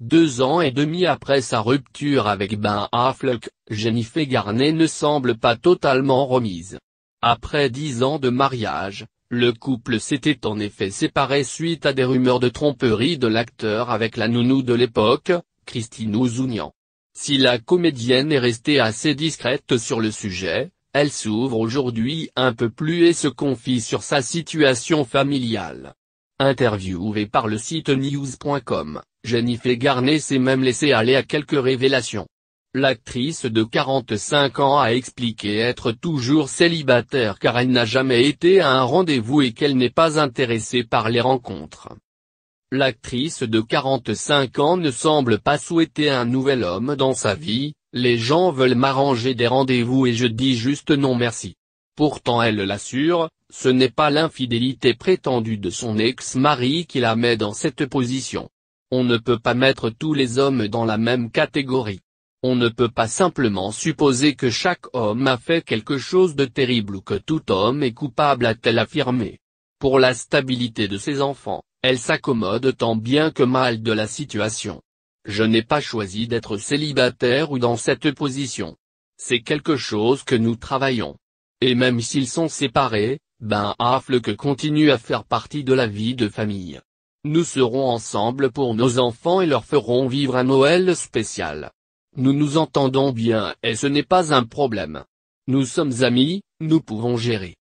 Deux ans et demi après sa rupture avec Ben Affleck, Jennifer Garnet ne semble pas totalement remise. Après dix ans de mariage, le couple s'était en effet séparé suite à des rumeurs de tromperie de l'acteur avec la nounou de l'époque, Christine Ouzounian. Si la comédienne est restée assez discrète sur le sujet, elle s'ouvre aujourd'hui un peu plus et se confie sur sa situation familiale. Interviewée par le site news.com, Jennifer Garnet s'est même laissée aller à quelques révélations. L'actrice de 45 ans a expliqué être toujours célibataire car elle n'a jamais été à un rendez-vous et qu'elle n'est pas intéressée par les rencontres. L'actrice de 45 ans ne semble pas souhaiter un nouvel homme dans sa vie, les gens veulent m'arranger des rendez-vous et je dis juste non merci. Pourtant elle l'assure, ce n'est pas l'infidélité prétendue de son ex-mari qui la met dans cette position. On ne peut pas mettre tous les hommes dans la même catégorie. On ne peut pas simplement supposer que chaque homme a fait quelque chose de terrible ou que tout homme est coupable a-t-elle affirmé. Pour la stabilité de ses enfants, elle s'accommode tant bien que mal de la situation. Je n'ai pas choisi d'être célibataire ou dans cette position. C'est quelque chose que nous travaillons. Et même s'ils sont séparés, ben affle que continue à faire partie de la vie de famille. Nous serons ensemble pour nos enfants et leur ferons vivre un Noël spécial. Nous nous entendons bien et ce n'est pas un problème. Nous sommes amis, nous pouvons gérer.